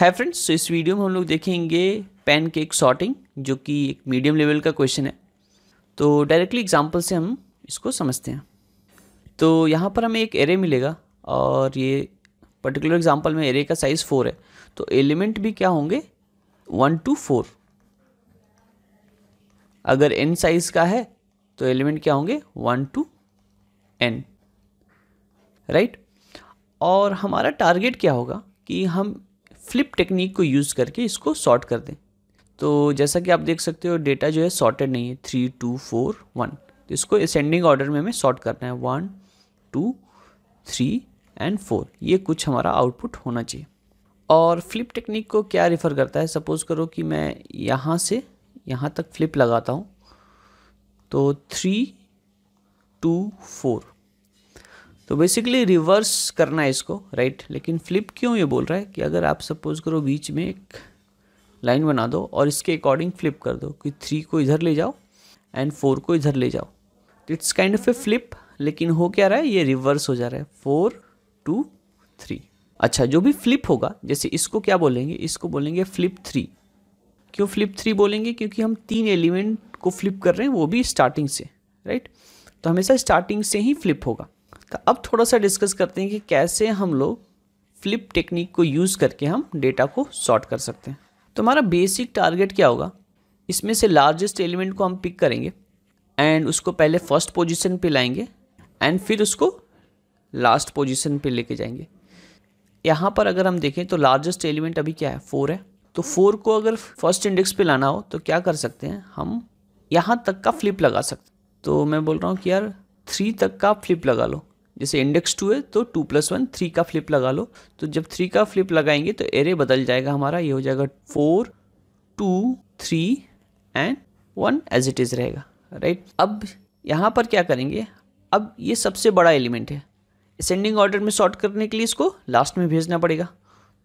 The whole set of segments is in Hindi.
है फ्रेंड्स इस वीडियो में हम लोग देखेंगे के एक सॉर्टिंग जो कि एक मीडियम लेवल का क्वेश्चन है तो डायरेक्टली एग्जाम्पल से हम इसको समझते हैं तो यहाँ पर हमें एक एरे मिलेगा और ये पर्टिकुलर एग्जाम्पल में एरे का साइज़ फोर है तो एलिमेंट भी क्या होंगे वन टू फोर अगर एन साइज़ का है तो एलिमेंट क्या होंगे वन टू एन राइट और हमारा टारगेट क्या होगा कि हम फ्लिप टेक्निक को यूज़ करके इसको सॉर्ट कर दें तो जैसा कि आप देख सकते हो डेटा जो है सॉर्टेड नहीं है थ्री टू फोर वन तो इसको असेंडिंग ऑर्डर में हमें सॉर्ट करना है one two three and four ये कुछ हमारा आउटपुट होना चाहिए और फ्लिप टेक्निक को क्या रेफ़र करता है सपोज़ करो कि मैं यहाँ से यहाँ तक फ्लिप लगाता हूँ तो थ्री टू फोर तो बेसिकली रिवर्स करना है इसको राइट लेकिन फ्लिप क्यों ये बोल रहा है कि अगर आप सपोज करो बीच में एक लाइन बना दो और इसके अकॉर्डिंग फ्लिप कर दो कि थ्री को इधर ले जाओ एंड फोर को इधर ले जाओ it's kind of a flip लेकिन हो क्या रहा है ये रिवर्स हो जा रहा है फोर टू थ्री अच्छा जो भी फ्लिप होगा जैसे इसको क्या बोलेंगे इसको बोलेंगे फ्लिप थ्री क्यों फ्लिप थ्री बोलेंगे क्योंकि हम तीन एलिमेंट को फ्लिप कर रहे हैं वो भी स्टार्टिंग से राइट तो हमेशा स्टार्टिंग से ही फ्लिप होगा अब थोड़ा सा डिस्कस करते हैं कि कैसे हम लोग फ्लिप टेक्निक को यूज़ करके हम डेटा को सॉर्ट कर सकते हैं तो हमारा बेसिक टारगेट क्या होगा इसमें से लार्जेस्ट एलिमेंट को हम पिक करेंगे एंड उसको पहले फर्स्ट पोजीशन पे लाएंगे एंड फिर उसको लास्ट पोजीशन पे लेके जाएंगे यहाँ पर अगर हम देखें तो लार्जेस्ट एलिमेंट अभी क्या है फोर है तो फोर को अगर फर्स्ट इंडेक्स पे लाना हो तो क्या कर सकते हैं हम यहाँ तक का फ्लिप लगा सकते तो मैं बोल रहा हूँ कि यार थ्री तक का फ्लिप लगा लो जैसे इंडेक्स टू है तो टू प्लस वन थ्री का फ्लिप लगा लो तो जब थ्री का फ्लिप लगाएंगे तो एरे बदल जाएगा हमारा ये हो जाएगा four two three and one as it is रहेगा राइट अब यहाँ पर क्या करेंगे अब ये सबसे बड़ा एलिमेंट है असेंडिंग ऑर्डर में सॉर्ट करने के लिए इसको लास्ट में भेजना पड़ेगा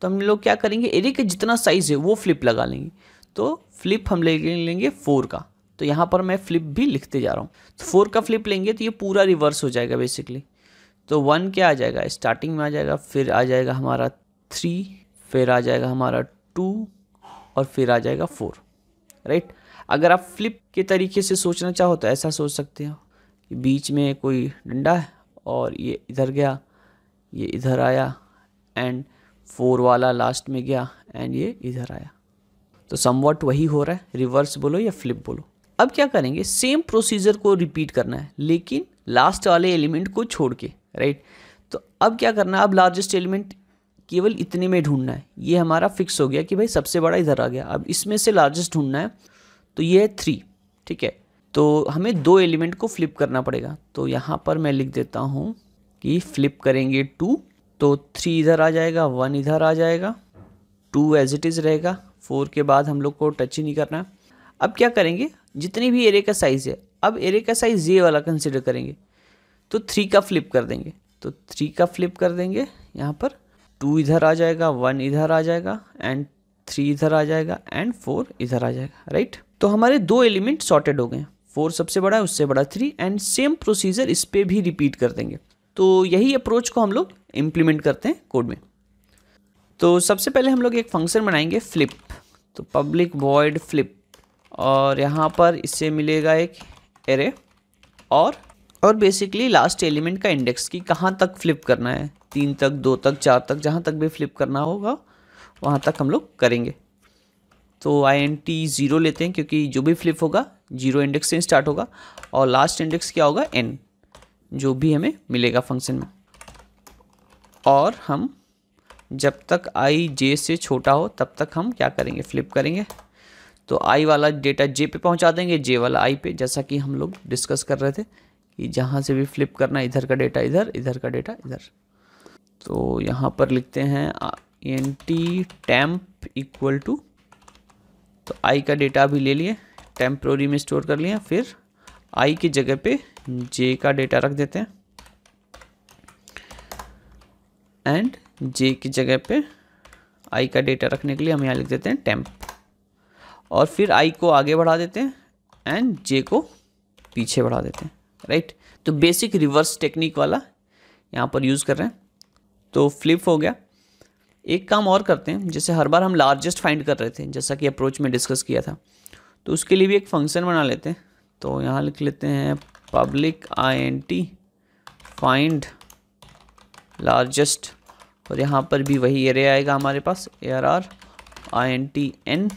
तो हम लोग क्या करेंगे एरे का जितना साइज़ है वो फ्लिप लगा लेंगे तो फ्लिप हम ले लेंगे फोर का तो यहाँ पर मैं फ्लिप भी लिखते जा रहा हूँ तो फोर का फ्लिप लेंगे तो ये पूरा रिवर्स हो जाएगा बेसिकली तो वन क्या आ जाएगा स्टार्टिंग में आ जाएगा फिर आ जाएगा हमारा थ्री फिर आ जाएगा हमारा टू और फिर आ जाएगा फोर राइट अगर आप फ्लिप के तरीके से सोचना चाहो तो ऐसा सोच सकते हो कि बीच में कोई डंडा है और ये इधर गया ये इधर आया एंड फोर वाला लास्ट में गया एंड ये इधर आया तो समवट वही हो रहा है रिवर्स बोलो या फ्लिप बोलो अब क्या करेंगे सेम प्रोसीजर को रिपीट करना है लेकिन लास्ट वाले एलिमेंट को छोड़ के राइट तो अब क्या करना है अब लार्जेस्ट एलिमेंट केवल इतने में ढूंढना है ये हमारा फिक्स हो गया कि भाई सबसे बड़ा इधर आ गया अब इसमें से लार्जेस्ट ढूंढना है तो ये है थ्री ठीक है तो हमें दो एलिमेंट को फ्लिप करना पड़ेगा तो यहाँ पर मैं लिख देता हूँ कि फ्लिप करेंगे टू तो थ्री इधर आ जाएगा वन इधर आ जाएगा टू एज इट इज़ रहेगा फोर के बाद हम लोग को टच ही नहीं करना है अब क्या करेंगे जितनी भी एरे का साइज़ है अब एरे का साइज़ ये वाला कंसिडर करेंगे तो थ्री का फ्लिप कर देंगे तो थ्री का फ्लिप कर देंगे यहाँ पर टू इधर आ जाएगा वन इधर आ जाएगा एंड थ्री इधर आ जाएगा एंड फोर इधर आ जाएगा राइट तो हमारे दो एलिमेंट सॉर्टेड हो गए फोर सबसे बड़ा है उससे बड़ा थ्री एंड सेम प्रोसीजर इस पर भी रिपीट कर देंगे तो यही अप्रोच को हम लोग इम्प्लीमेंट करते हैं कोड में तो सबसे पहले हम लोग एक फंक्शन बनाएंगे फ्लिप तो पब्लिक वॉइड फ्लिप और यहाँ पर इससे मिलेगा एक एरे और और बेसिकली लास्ट एलिमेंट का इंडेक्स की कहाँ तक फ्लिप करना है तीन तक दो तक चार तक जहाँ तक भी फ्लिप करना होगा वहाँ तक हम लोग करेंगे तो आई एन टी ज़ीरो लेते हैं क्योंकि जो भी फ्लिप होगा जीरो इंडेक्स से स्टार्ट होगा और लास्ट इंडेक्स क्या होगा एन जो भी हमें मिलेगा फंक्शन में और हम जब तक आई जे से छोटा हो तब तक हम क्या करेंगे फ्लिप करेंगे तो आई वाला डेटा जे पे पहुंचा देंगे जे वाला आई पे जैसा कि हम लोग डिस्कस कर रहे थे जहाँ से भी फ्लिप करना इधर का डेटा इधर इधर का डेटा इधर तो यहाँ पर लिखते हैं N T temp equal to तो आई का डेटा भी ले लिए टेम्प्रोरी में स्टोर कर लिया फिर आई की जगह पे जे का डेटा रख देते हैं एंड जे की जगह पे आई का डेटा रखने के लिए हम यहाँ लिख देते हैं टेम्प और फिर आई को आगे बढ़ा देते हैं एंड जे को पीछे बढ़ा देते हैं राइट तो बेसिक रिवर्स टेक्निक वाला यहाँ पर यूज़ कर रहे हैं तो फ्लिप हो गया एक काम और करते हैं जैसे हर बार हम लार्जेस्ट फाइंड कर रहे थे जैसा कि अप्रोच में डिस्कस किया था तो उसके लिए भी एक फंक्शन बना लेते हैं तो यहाँ लिख लेते हैं public I N T find largest और यहाँ पर भी वही एरे आएगा हमारे पास A R R I N T n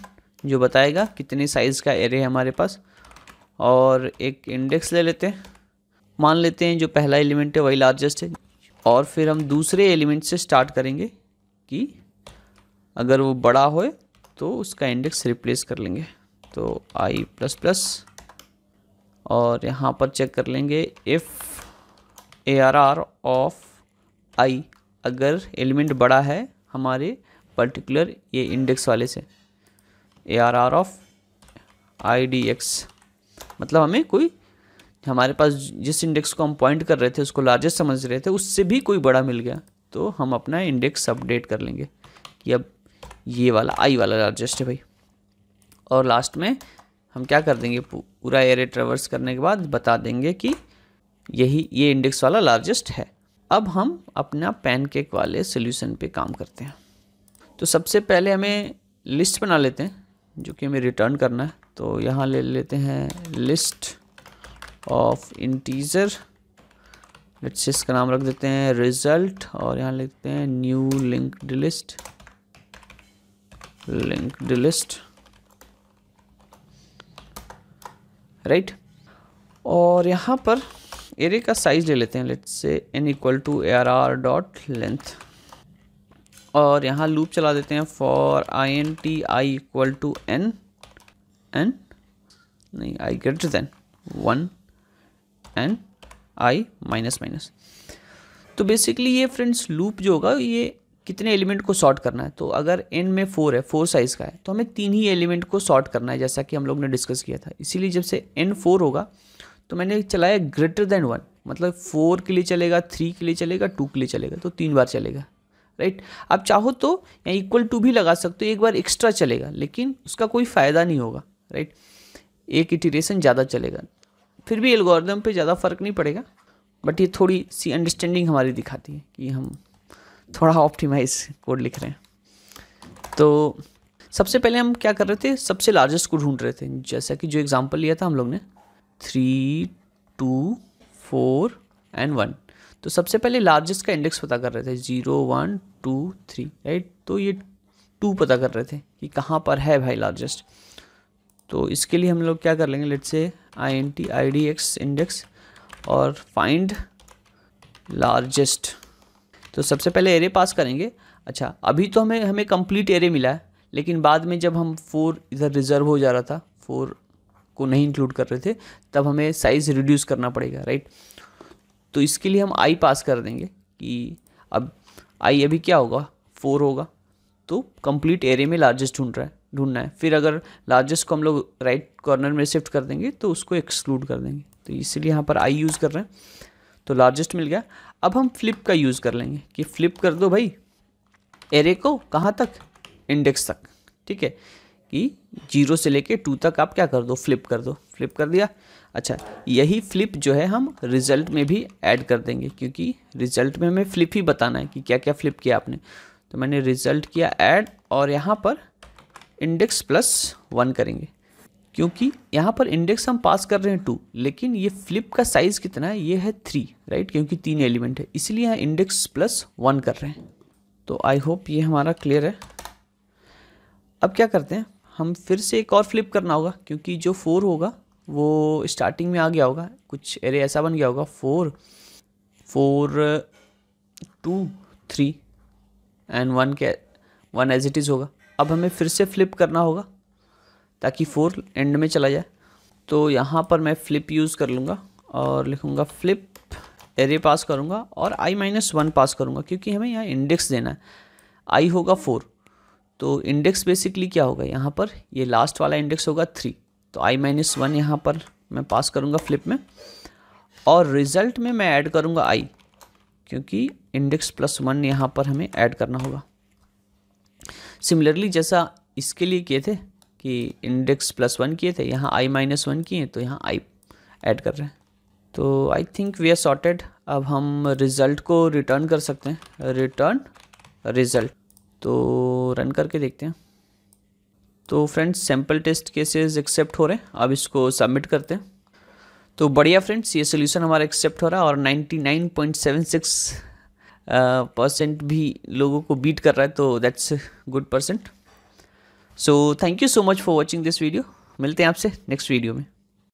जो बताएगा कितने साइज़ का एरे है हमारे पास और एक इंडेक्स ले लेते हैं मान लेते हैं जो पहला एलिमेंट है वही लार्जेस्ट है और फिर हम दूसरे एलिमेंट से स्टार्ट करेंगे कि अगर वो बड़ा हो तो उसका इंडेक्स रिप्लेस कर लेंगे तो आई प्लस प्लस और यहाँ पर चेक कर लेंगे if A R R of I अगर एलिमेंट बड़ा है हमारे पर्टिकुलर ये इंडेक्स वाले से A R R of I D X मतलब हमें कोई हमारे पास जिस इंडेक्स को हम पॉइंट कर रहे थे उसको लार्जेस्ट समझ रहे थे उससे भी कोई बड़ा मिल गया तो हम अपना इंडेक्स अपडेट कर लेंगे कि अब ये वाला आई वाला लार्जेस्ट है भाई और लास्ट में हम क्या कर देंगे पूरा एरे ट्रेवर्स करने के बाद बता देंगे कि यही ये इंडेक्स वाला लार्जेस्ट है अब हम अपना पैनकेक वाले सोल्यूशन पे काम करते हैं तो सबसे पहले हमें लिस्ट बना लेते हैं जो कि हमें रिटर्न करना है तो यहाँ ले लेते हैं list of integer let's say इसका नाम रख देते हैं रिजल्ट और यहाँ लिखते हैं new link list link list right और यहाँ पर एरे का साइज ले लेते हैं let's say N equal to A R R dot length और यहाँ लूप चला देते हैं for I N T I equal to N N नहीं I greater than one and I minus minus तो बेसिकली ये फ्रेंड्स लूप जो होगा ये कितने एलिमेंट को सॉर्ट करना है तो अगर एन में फोर है फोर साइज़ का है तो हमें तीन ही एलिमेंट को सॉर्ट करना है जैसा कि हम लोग ने डिस्कस किया था इसीलिए जब से एन फोर होगा तो मैंने चलाया ग्रेटर देन वन मतलब फोर के लिए चलेगा थ्री के लिए चलेगा टू के लिए चलेगा तो तीन बार चलेगा राइट आप चाहो तो यहाँ इक्वल टू भी लगा सकते हो एक बार एक्स्ट्रा चलेगा लेकिन उसका कोई फ़ायदा नहीं होगा राइट एक इटिरेशन ज़्यादा चलेगा फिर भी एल्गोरिदम पे ज़्यादा फ़र्क नहीं पड़ेगा बट ये थोड़ी सी अंडरस्टैंडिंग हमारी दिखाती है कि हम थोड़ा ऑप्टिमाइज कोड लिख रहे हैं तो सबसे पहले हम क्या कर रहे थे सबसे लार्जेस्ट को ढूंढ रहे थे जैसा कि जो एग्ज़ाम्पल लिया था हम लोग ने three two four and one तो सबसे पहले लार्जेस्ट का इंडेक्स पता कर रहे थे zero one two three right तो ये टू पता कर रहे थे कि कहाँ पर है भाई लार्जेस्ट तो इसके लिए हम लोग क्या कर लेंगे let say I N T I D X index और फाइंड लार्जेस्ट तो सबसे पहले एरे पास करेंगे अच्छा अभी तो हमें हमें कंप्लीट एरे मिला है लेकिन बाद में जब हम फोर इधर रिजर्व हो जा रहा था फोर को नहीं इंक्लूड कर रहे थे तब हमें साइज़ रिड्यूस करना पड़ेगा राइट तो इसके लिए हम आई पास कर देंगे कि अब आई अभी क्या होगा फोर होगा तो कंप्लीट एरे में लार्जेस्ट ढूंढ रहा है ढूंढना है फिर अगर लार्जेस्ट को हम लोग राइट कॉर्नर में शिफ्ट कर देंगे तो उसको एक्सक्लूड कर देंगे तो इसलिए यहाँ पर आई यूज़ कर रहे हैं तो लार्जेस्ट मिल गया अब हम फ्लिप का यूज़ कर लेंगे कि फ्लिप कर दो भाई एरे को कहाँ तक इंडेक्स तक ठीक है कि जीरो से लेके टू तक आप क्या कर दो फ्लिप कर दो फ्लिप कर दिया अच्छा यही फ्लिप जो है हम रिजल्ट में भी ऐड कर देंगे क्योंकि रिजल्ट में हमें फ्लिप ही बताना है कि क्या क्या फ्लिप किया आपने तो मैंने रिजल्ट किया ऐड और यहाँ पर इंडेक्स प्लस वन करेंगे क्योंकि यहाँ पर इंडेक्स हम पास कर रहे हैं टू लेकिन ये फ्लिप का साइज़ कितना है ये है थ्री राइट क्योंकि तीन एलिमेंट है इसलिए यहाँ इंडेक्स प्लस वन कर रहे हैं तो आई होप ये हमारा क्लियर है अब क्या करते हैं हम फिर से एक और फ्लिप करना होगा क्योंकि जो फोर होगा वो स्टार्टिंग में आ गया होगा कुछ एरे ऐसा बन गया होगा four four two three and one के वन एज इट इज़ होगा अब हमें फिर से फ्लिप करना होगा ताकि फोर एंड में चला जाए तो यहाँ पर मैं फ्लिप यूज़ कर लूँगा और लिखूँगा फ्लिप एरे पास करूँगा और आई माइनस वन पास करूँगा क्योंकि हमें यहाँ इंडेक्स देना है आई होगा फोर तो इंडेक्स बेसिकली क्या होगा यहाँ पर ये लास्ट वाला इंडेक्स होगा थ्री तो आई माइनस वन यहाँ पर मैं पास करूँगा फ्लिप में और रिज़ल्ट में मैं ऐड करूँगा आई क्योंकि इंडेक्स प्लस वन यहाँ पर हमें ऐड करना होगा सिमिलरली जैसा इसके लिए किए थे कि इंडेक्स प्लस वन किए थे यहाँ आई माइनस वन किए तो यहाँ आई ऐड कर रहे हैं तो I think we are sorted अब हम रिज़ल्ट को रिटर्न कर सकते हैं रिटर्न रिज़ल्ट तो रन करके देखते हैं तो friends sample test cases accept हो रहे हैं अब इसको सबमिट करते हैं तो बढ़िया फ्रेंड्स ये सोल्यूशन हमारा एक्सेप्ट हो रहा है और 99.76 परसेंट भी लोगों को बीट कर रहा है तो that's good percent so thank you so much for watching this video मिलते हैं आपसे नेक्स्ट वीडियो में